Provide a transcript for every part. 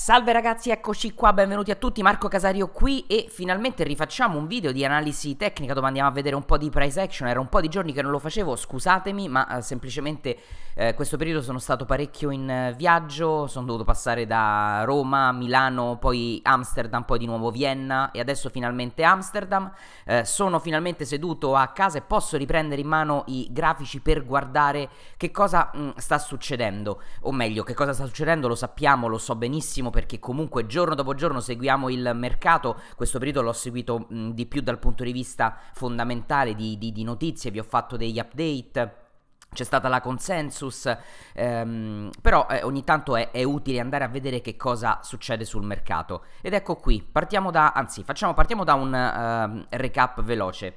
Salve ragazzi, eccoci qua, benvenuti a tutti, Marco Casario qui e finalmente rifacciamo un video di analisi tecnica dove andiamo a vedere un po' di price action, era un po' di giorni che non lo facevo, scusatemi, ma eh, semplicemente eh, questo periodo sono stato parecchio in eh, viaggio, sono dovuto passare da Roma, Milano, poi Amsterdam, poi di nuovo Vienna e adesso finalmente Amsterdam, eh, sono finalmente seduto a casa e posso riprendere in mano i grafici per guardare che cosa mh, mm, sta succedendo, o meglio che cosa sta succedendo lo sappiamo, lo so benissimo, benissimo perché comunque giorno dopo giorno seguiamo il mercato, questo periodo l'ho seguito mh, di più dal punto di vista fondamentale di, di, di notizie, vi ho fatto degli update. C'è stata la consensus, ehm, però eh, ogni tanto è, è, utile andare a vedere che cosa succede sul mercato. Ed ecco qui, partiamo da, anzi, facciamo, partiamo da un uh, recap veloce,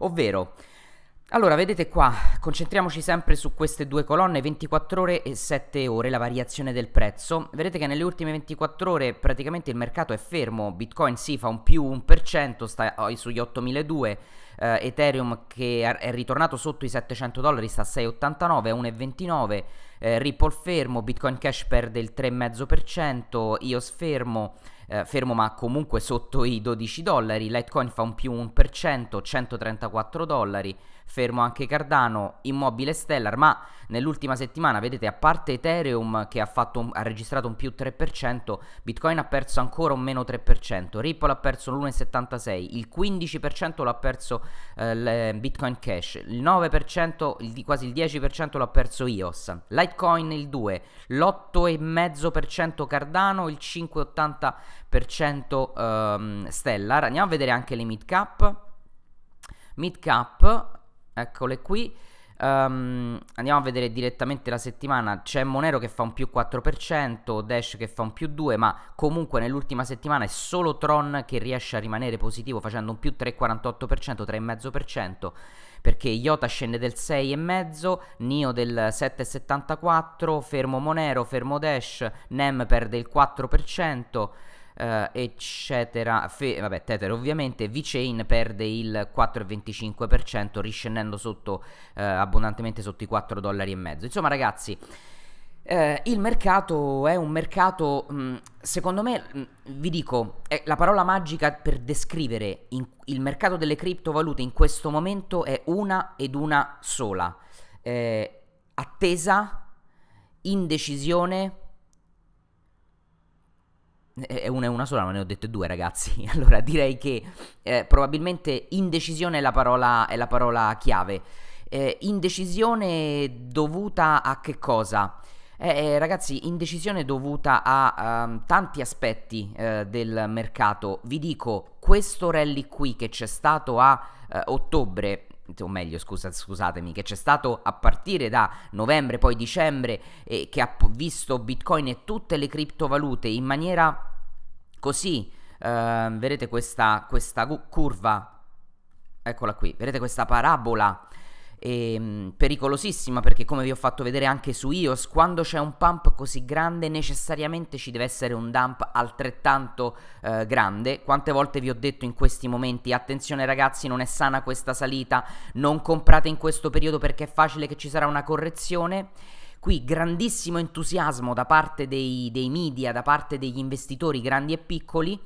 ovvero allora, vedete qua, concentriamoci sempre su queste due colonne, 24 ore e 7 ore, la variazione del prezzo. Vedete che nelle ultime 24 ore praticamente il mercato è fermo, Bitcoin si sì, fa un più 1%, sta oh, sugli 8.200, eh, Ethereum che è ritornato sotto i 700 dollari sta a 6,89, 1,29, eh, Ripple fermo, Bitcoin Cash perde il 3,5%, IOS fermo, eh, fermo ma comunque sotto i 12 dollari, Litecoin fa un più 1%, 134 dollari fermo anche Cardano, immobile Stellar, ma nell'ultima settimana, vedete, a parte Ethereum che ha, fatto, ha registrato un più 3%, Bitcoin ha perso ancora un meno 3%, Ripple ha perso l'1,76, il 15% l'ha perso eh, Bitcoin Cash, il 9%, il, quasi il 10% l'ha perso IOS, Litecoin il 2, l'8,5% Cardano, il 5,80% ehm, Stellar. Andiamo a vedere anche le mid cap. Mid cap Eccole qui. Um, andiamo a vedere direttamente la settimana. C'è Monero che fa un più 4%, Dash che fa un più 2%, ma comunque nell'ultima settimana è solo Tron che riesce a rimanere positivo facendo un più 3,48%, 3,5%, perché Iota scende del 6,5%, Nio del 7,74%, fermo Monero, fermo Dash, NEM perde il 4% eh, eccetera. Fe, vabbè, Tether ovviamente. VeChain perde il 4,25%, riscendendo sotto, eh, abbondantemente sotto i 4 dollari e mezzo. Insomma, ragazzi. Eh, il mercato è un mercato, mh, mm, secondo me, mh, mm, vi dico, la parola magica per descrivere in, il mercato delle criptovalute in questo momento è una ed una sola. Eh, attesa, indecisione è eh, eh, una, è una sola, ma ne ho dette due, ragazzi. Allora, direi che eh, probabilmente indecisione è la parola, è la parola chiave. Eh, indecisione dovuta a che cosa? Eh, eh ragazzi, indecisione dovuta a um, tanti aspetti del mercato. Vi dico, questo rally qui che c'è stato a ottobre o meglio scusa, scusatemi, che c'è stato a partire da novembre, poi dicembre, eh, che ha visto Bitcoin e tutte le criptovalute in maniera Così eh, vedete questa, questa, curva, eccola qui, vedete questa parabola è ehm, pericolosissima perché come vi ho fatto vedere anche su iOS, quando c'è un pump così grande necessariamente ci deve essere un dump altrettanto eh, grande. Quante volte vi ho detto in questi momenti, attenzione ragazzi, non è sana questa salita, non comprate in questo periodo perché è facile che ci sarà una correzione Qui grandissimo entusiasmo da parte dei, dei media, da parte degli investitori grandi e piccoli,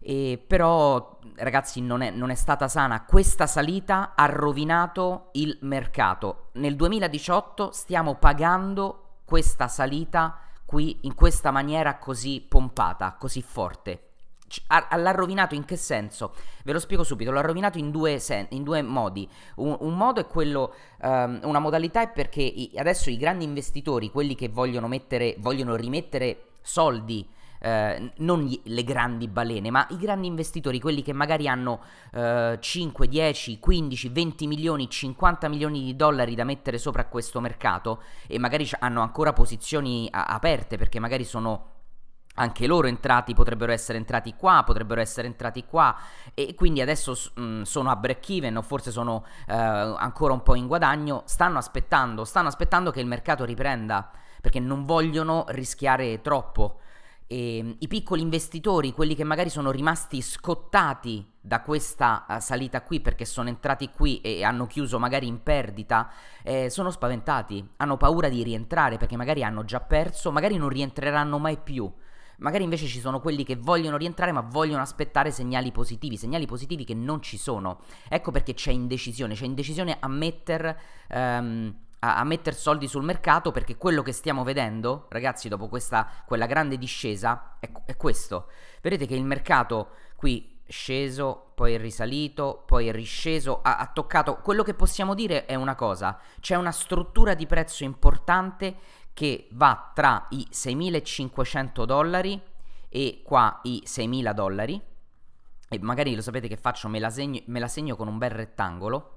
eh, però ragazzi non è, non è stata sana. Questa salita ha rovinato il mercato. Nel 2018 stiamo pagando questa salita qui in questa maniera così pompata, così forte l'ha rovinato in che senso? Ve lo spiego subito, l'ha rovinato in due, sen- in due modi. Un, un, modo è quello, um, una modalità è perché i, adesso i grandi investitori, quelli che vogliono, mettere, vogliono rimettere soldi, eh, non gli, le grandi balene, ma i grandi investitori, quelli che magari hanno eh, 5, 10, 15, 20 milioni, 50 milioni di dollari da mettere sopra questo mercato e magari hanno ancora posizioni a- aperte perché magari sono anche loro entrati potrebbero essere entrati qua, potrebbero essere entrati qua e quindi adesso mh, mm, sono a break even o forse sono eh, ancora un po' in guadagno, stanno aspettando, stanno aspettando che il mercato riprenda perché non vogliono rischiare troppo. E, ehm, I piccoli investitori, quelli che magari sono rimasti scottati da questa eh, salita qui perché sono entrati qui e hanno chiuso magari in perdita, eh, sono spaventati, hanno paura di rientrare perché magari hanno già perso, magari non rientreranno mai più. Magari invece ci sono quelli che vogliono rientrare ma vogliono aspettare segnali positivi, segnali positivi che non ci sono. Ecco perché c'è indecisione, c'è indecisione a metter... Um, a, mettere soldi sul mercato perché quello che stiamo vedendo, ragazzi, dopo questa, quella grande discesa, è, è, questo. Vedete che il mercato qui sceso, poi è risalito, poi è risceso, ha, ha toccato... Quello che possiamo dire è una cosa, c'è una struttura di prezzo importante che va tra i 6.500 dollari e qua i 6.000 dollari e magari lo sapete che faccio, me la, segno, me la segno con un bel rettangolo.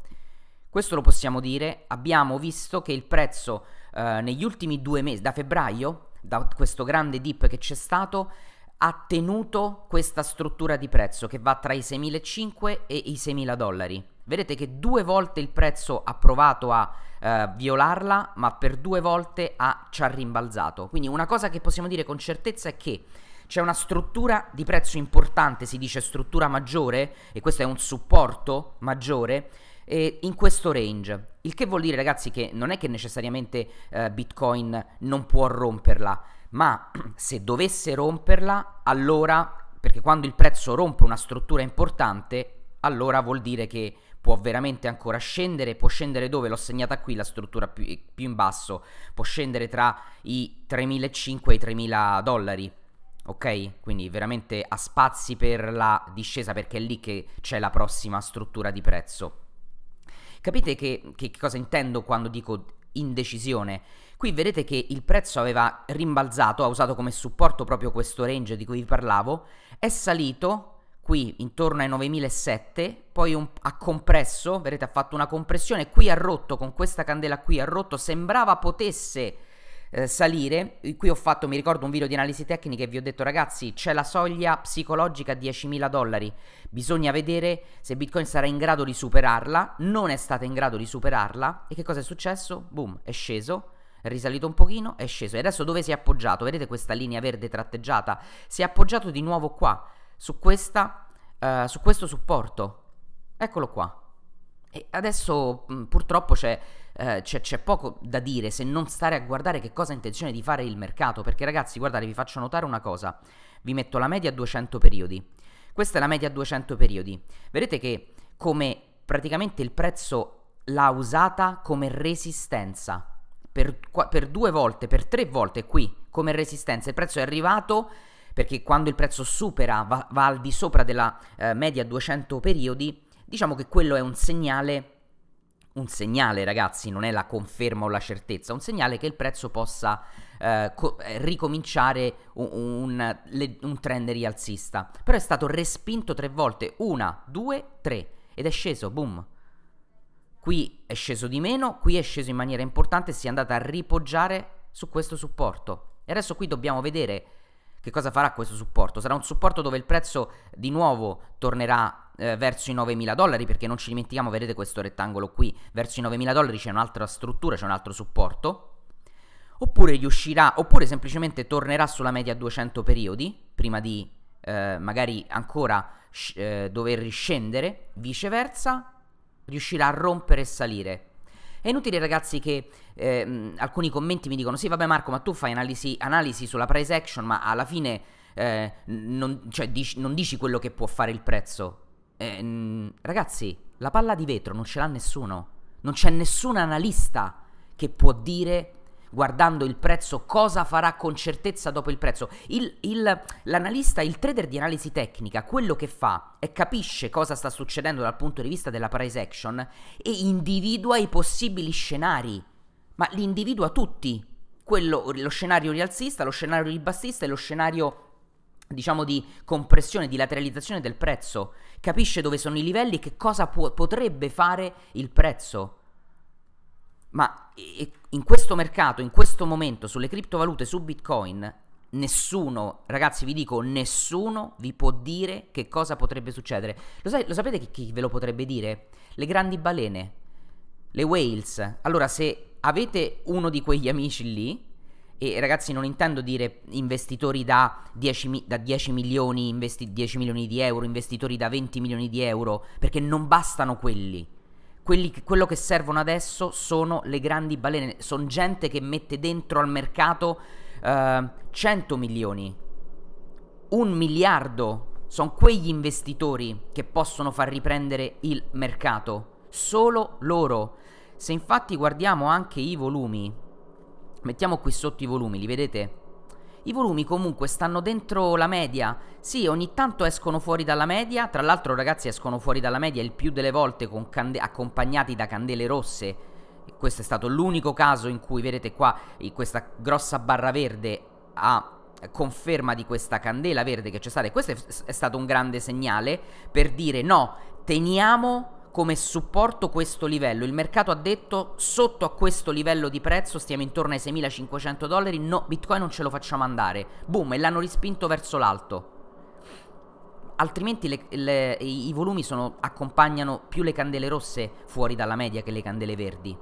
Questo lo possiamo dire, abbiamo visto che il prezzo eh, negli ultimi due mesi, da febbraio, da questo grande dip che c'è stato, ha tenuto questa struttura di prezzo che va tra i 6.500 e i 6.000 dollari. Vedete che due volte il prezzo ha provato a eh, violarla, ma per due volte ha, ci ha rimbalzato. Quindi una cosa che possiamo dire con certezza è che c'è una struttura di prezzo importante, si dice struttura maggiore, e questo è un supporto maggiore, eh, in questo range. Il che vuol dire, ragazzi, che non è che necessariamente eh, Bitcoin non può romperla, ma se dovesse romperla, allora, perché quando il prezzo rompe una struttura importante, allora vuol dire che può veramente ancora scendere, può scendere dove? L'ho segnata qui la struttura più, più in basso, può scendere tra i 3.500 e i 3.000 dollari, ok? Quindi veramente a spazi per la discesa perché è lì che c'è la prossima struttura di prezzo. Capite che, che cosa intendo quando dico indecisione? Qui vedete che il prezzo aveva rimbalzato, ha usato come supporto proprio questo range di cui vi parlavo, è salito qui intorno ai 9007, poi un, ha compresso, vedete ha fatto una compressione, qui ha rotto, con questa candela qui ha rotto, sembrava potesse eh, salire, qui ho fatto, mi ricordo un video di analisi tecnica e vi ho detto ragazzi c'è la soglia psicologica a 10.000 dollari, bisogna vedere se Bitcoin sarà in grado di superarla, non è stata in grado di superarla e che cosa è successo? Boom, è sceso, è risalito un pochino, è sceso e adesso dove si è appoggiato? Vedete questa linea verde tratteggiata? Si è appoggiato di nuovo qua, su, questa, eh, su questo supporto. Eccolo qua. E adesso mh, mm, purtroppo c'è, eh, c'è, c'è, poco da dire se non stare a guardare che cosa ha intenzione di fare il mercato, perché ragazzi guardate vi faccio notare una cosa, vi metto la media a 200 periodi, questa è la media a 200 periodi, vedete che come praticamente il prezzo l'ha usata come resistenza, per, per due volte, per tre volte qui come resistenza, il prezzo è arrivato perché quando il prezzo supera, va, va al di sopra della eh, media 200 periodi, diciamo che quello è un segnale, un segnale ragazzi, non è la conferma o la certezza, un segnale che il prezzo possa eh, co- eh, ricominciare un, un, un trend rialzista. Però è stato respinto tre volte, una, due, tre, ed è sceso, boom, qui è sceso di meno, qui è sceso in maniera importante, si è andata a ripoggiare su questo supporto. E adesso qui dobbiamo vedere che cosa farà questo supporto? Sarà un supporto dove il prezzo di nuovo tornerà eh, verso i 9.000 dollari perché non ci dimentichiamo, vedete questo rettangolo qui, verso i 9.000 dollari c'è un'altra struttura, c'è un altro supporto. Oppure riuscirà, oppure semplicemente tornerà sulla media 200 periodi prima di eh, magari ancora eh, dover riscendere, viceversa riuscirà a rompere e salire è inutile ragazzi che eh, alcuni commenti mi dicono sì vabbè Marco ma tu fai analisi, analisi sulla price action ma alla fine eh, non, cioè, dici, non, dici, quello che può fare il prezzo. Eh, ragazzi la palla di vetro non ce l'ha nessuno, non c'è nessun analista che può dire guardando il prezzo, cosa farà con certezza dopo il prezzo. Il, il, l'analista, il trader di analisi tecnica, quello che fa è capisce cosa sta succedendo dal punto di vista della price action e individua i possibili scenari, ma li individua tutti. Quello, lo scenario rialzista, lo scenario ribassista e lo scenario diciamo di compressione, di lateralizzazione del prezzo, capisce dove sono i livelli e che cosa può, potrebbe fare il prezzo. Ma in questo mercato, in questo momento, sulle criptovalute, su Bitcoin, nessuno, ragazzi vi dico, nessuno vi può dire che cosa potrebbe succedere. Lo, sai, lo sapete chi, chi ve lo potrebbe dire? Le grandi balene, le whales. Allora, se avete uno di quegli amici lì, e ragazzi non intendo dire investitori da 10, da 10 milioni, investi, 10 milioni di euro, investitori da 20 milioni di euro, perché non bastano quelli. Quelli, quello che servono adesso sono le grandi balene, sono gente che mette dentro al mercato uh, eh, 100 milioni, un miliardo, sono quegli investitori che possono far riprendere il mercato, solo loro. Se infatti guardiamo anche i volumi, mettiamo qui sotto i volumi, li vedete? i volumi comunque stanno dentro la media. Sì, ogni tanto escono fuori dalla media. Tra l'altro, ragazzi, escono fuori dalla media il più delle volte cande- accompagnati da candele rosse. Questo è stato l'unico caso in cui, vedete qua, questa grossa barra verde a conferma di questa candela verde che c'è stata. E questo è, è stato un grande segnale per dire no, teniamo come supporto questo livello. Il mercato ha detto sotto a questo livello di prezzo stiamo intorno ai 6.500 dollari, no, Bitcoin non ce lo facciamo andare. Boom, e l'hanno rispinto verso l'alto. Altrimenti le, le, i volumi sono, accompagnano più le candele rosse fuori dalla media che le candele verdi.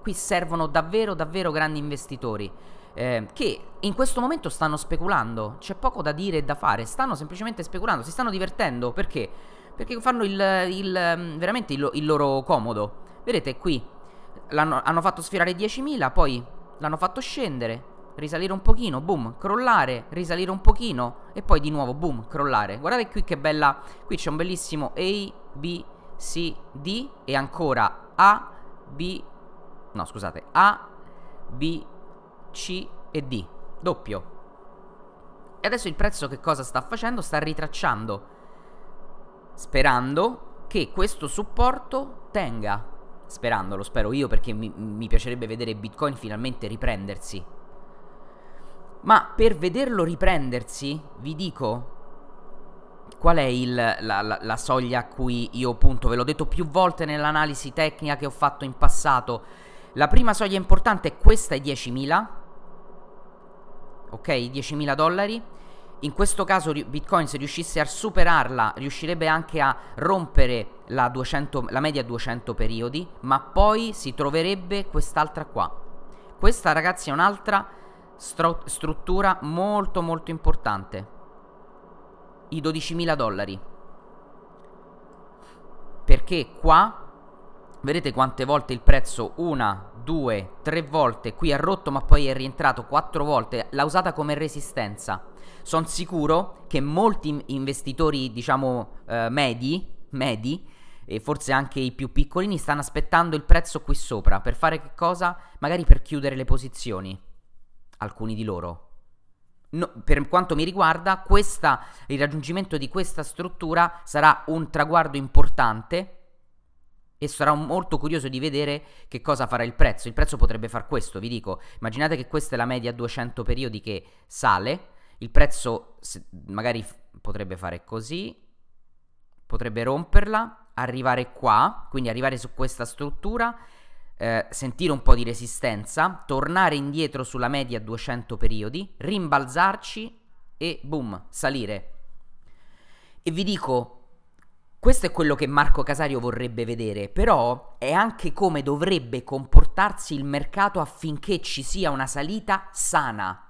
Qui servono davvero, davvero grandi investitori. Eh, che in questo momento stanno speculando, c'è poco da dire e da fare, stanno semplicemente speculando, si stanno divertendo perché perché fanno il, il, mm, veramente il, il, loro comodo. Vedete qui, hanno fatto sfirare 10.000, poi l'hanno fatto scendere, risalire un pochino, boom, crollare, risalire un pochino e poi di nuovo, boom, crollare. Guardate qui che bella, qui c'è un bellissimo A, B, C, D e ancora A, B, no scusate, A, B, C e D, doppio. E adesso il prezzo che cosa sta facendo? Sta ritracciando sperando che questo supporto tenga, sperando, lo spero io perché mi, mi piacerebbe vedere Bitcoin finalmente riprendersi. Ma per vederlo riprendersi, vi dico qual è il, la, la, la, soglia a cui io punto? Ve l'ho detto più volte nell'analisi tecnica che ho fatto in passato. La prima soglia importante è questa, è 10.000, ok, 10.000 dollari in questo caso Bitcoin se riuscisse a superarla riuscirebbe anche a rompere la, 200, la media 200 periodi, ma poi si troverebbe quest'altra qua. Questa ragazzi è un'altra struttura molto molto importante. I 12.000 dollari. Perché qua vedete quante volte il prezzo una due, tre volte, qui ha rotto ma poi è rientrato quattro volte, l'ha usata come resistenza. Sono sicuro che molti investitori, diciamo, eh, medi, medi, e forse anche i più piccolini, stanno aspettando il prezzo qui sopra. Per fare che cosa? Magari per chiudere le posizioni. Alcuni di loro. No, per quanto mi riguarda, questa, il raggiungimento di questa struttura sarà un traguardo importante e sarò molto curioso di vedere che cosa farà il prezzo. Il prezzo potrebbe far questo, vi dico, immaginate che questa è la media a 200 periodi che sale, il prezzo magari potrebbe fare così, potrebbe romperla, arrivare qua, quindi arrivare su questa struttura, eh, sentire un po' di resistenza, tornare indietro sulla media a 200 periodi, rimbalzarci e boom, salire. E vi dico, questo è quello che Marco Casario vorrebbe vedere, però è anche come dovrebbe comportarsi il mercato affinché ci sia una salita sana.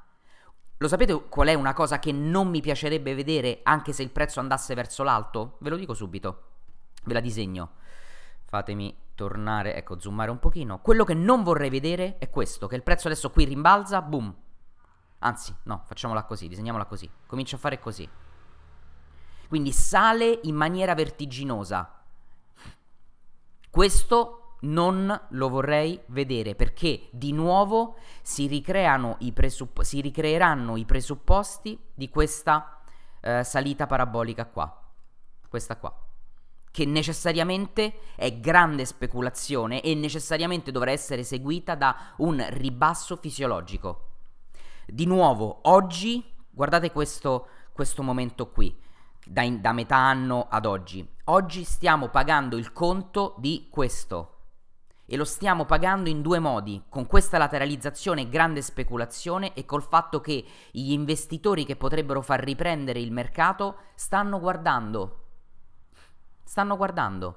Lo sapete qual è una cosa che non mi piacerebbe vedere anche se il prezzo andasse verso l'alto? Ve lo dico subito, ve la disegno. Fatemi tornare, ecco, zoomare un pochino. Quello che non vorrei vedere è questo, che il prezzo adesso qui rimbalza, boom. Anzi, no, facciamola così, disegniamola così. Comincia a fare così. Quindi sale in maniera vertiginosa. Questo non lo vorrei vedere perché di nuovo si, i presupp- si ricreeranno i presupposti di questa eh, salita parabolica qua. Questa qua che necessariamente è grande speculazione e necessariamente dovrà essere seguita da un ribasso fisiologico. Di nuovo, oggi, guardate questo, questo momento qui, da, in, da metà anno ad oggi. Oggi stiamo pagando il conto di questo e lo stiamo pagando in due modi, con questa lateralizzazione e grande speculazione e col fatto che gli investitori che potrebbero far riprendere il mercato stanno guardando, stanno guardando,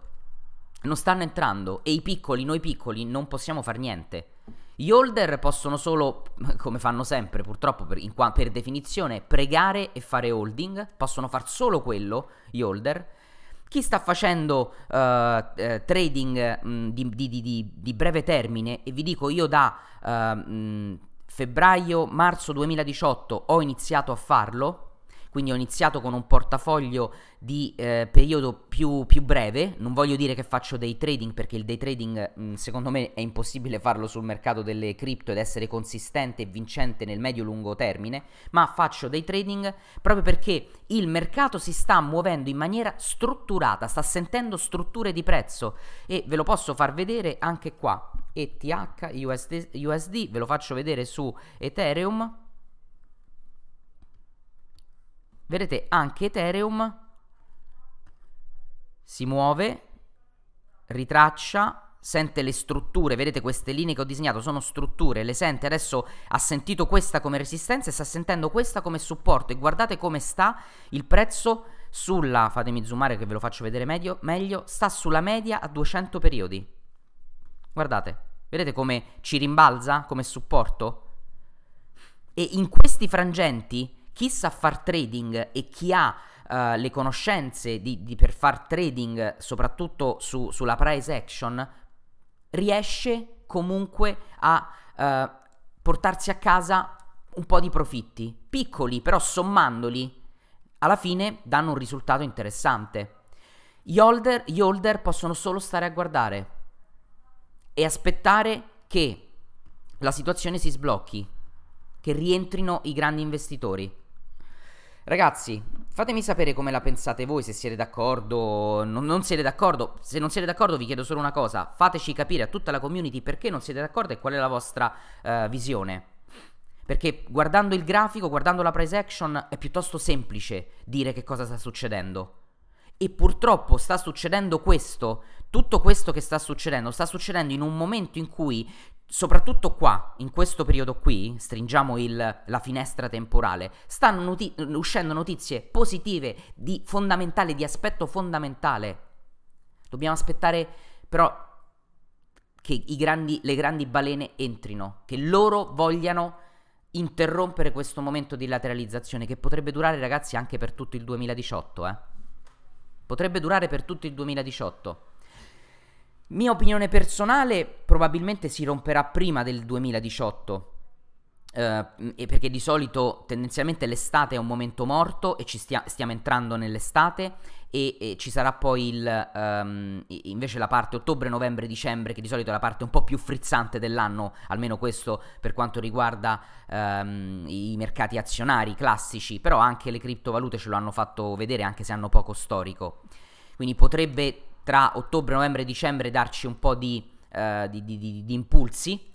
non stanno entrando e i piccoli, noi piccoli, non possiamo far niente. Gli holder possono solo, come fanno sempre purtroppo per, in, per, definizione, pregare e fare holding, possono far solo quello gli holder. Chi sta facendo uh, eh, trading mh, mm, di, di, di, di, breve termine, e vi dico io da uh, eh, mh, mm, febbraio-marzo 2018 ho iniziato a farlo, quindi ho iniziato con un portafoglio di eh, periodo più, più, breve, non voglio dire che faccio day trading perché il day trading mh, mm, secondo me è impossibile farlo sul mercato delle cripto ed essere consistente e vincente nel medio-lungo termine, ma faccio day trading proprio perché il mercato si sta muovendo in maniera strutturata, sta sentendo strutture di prezzo e ve lo posso far vedere anche qua, ETH, USD, USD ve lo faccio vedere su Ethereum Vedete anche Ethereum si muove, ritraccia, sente le strutture, vedete queste linee che ho disegnato sono strutture, le sente, adesso ha sentito questa come resistenza e sta sentendo questa come supporto e guardate come sta il prezzo sulla, fatemi zoomare che ve lo faccio vedere meglio, meglio sta sulla media a 200 periodi. Guardate, vedete come ci rimbalza come supporto? E in questi frangenti chi sa far trading e chi ha uh, le conoscenze di, di per far trading, soprattutto su, sulla price action, riesce comunque a uh, portarsi a casa un po' di profitti, piccoli, però sommandoli, alla fine danno un risultato interessante. Gli holder, gli holder possono solo stare a guardare e aspettare che la situazione si sblocchi, che rientrino i grandi investitori. Ragazzi, fatemi sapere come la pensate voi, se siete d'accordo, non, non siete d'accordo. Se non siete d'accordo vi chiedo solo una cosa, fateci capire a tutta la community perché non siete d'accordo e qual è la vostra uh, visione. Perché guardando il grafico, guardando la price action, è piuttosto semplice dire che cosa sta succedendo. E purtroppo sta succedendo questo, tutto questo che sta succedendo, sta succedendo in un momento in cui soprattutto qua, in questo periodo qui, stringiamo il, la finestra temporale, stanno noti- uscendo notizie positive di fondamentale, di aspetto fondamentale. Dobbiamo aspettare però che grandi, le grandi balene entrino, che loro vogliano interrompere questo momento di lateralizzazione che potrebbe durare ragazzi anche per tutto il 2018, eh. Potrebbe durare per tutto il 2018. Mia opinione personale probabilmente si romperà prima del 2018. Eh, perché di solito tendenzialmente l'estate è un momento morto e ci stia- stiamo entrando nell'estate e, e, ci sarà poi il, um, invece la parte ottobre, novembre, dicembre che di solito è la parte un po' più frizzante dell'anno, almeno questo per quanto riguarda um, i mercati azionari classici, però anche le criptovalute ce lo hanno fatto vedere anche se hanno poco storico. Quindi potrebbe tra ottobre, novembre e dicembre darci un po' di, eh, di, di, di impulsi.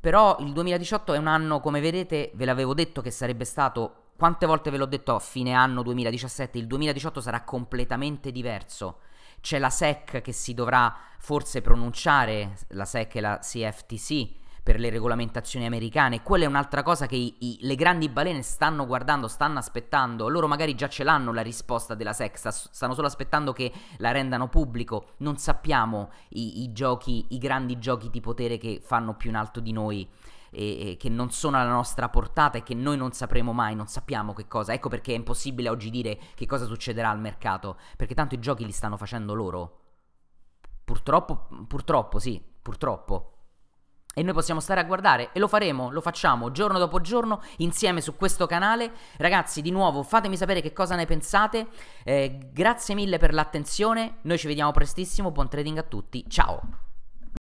Però il 2018 è un anno, come vedete, ve l'avevo detto che sarebbe stato quante volte ve l'ho detto a fine anno 2017, il 2018 sarà completamente diverso. C'è la SEC che si dovrà forse pronunciare, la SEC e la CFTC per le regolamentazioni americane. Quella è un'altra cosa che i, i, le grandi balene stanno guardando, stanno aspettando. Loro magari già ce l'hanno la risposta della sexta, stanno solo aspettando che la rendano pubblico. Non sappiamo i, i giochi, i grandi giochi di potere che fanno più in alto di noi. e che non sono alla nostra portata e che noi non sapremo mai, non sappiamo che cosa. Ecco perché è impossibile oggi dire che cosa succederà al mercato, perché tanto i giochi li stanno facendo loro. Purtroppo, purtroppo, sì, purtroppo. E noi possiamo stare a guardare e lo faremo, lo facciamo giorno dopo giorno insieme su questo canale. Ragazzi, di nuovo fatemi sapere che cosa ne pensate. Eh, grazie mille per l'attenzione, noi ci vediamo prestissimo, buon trading a tutti, ciao!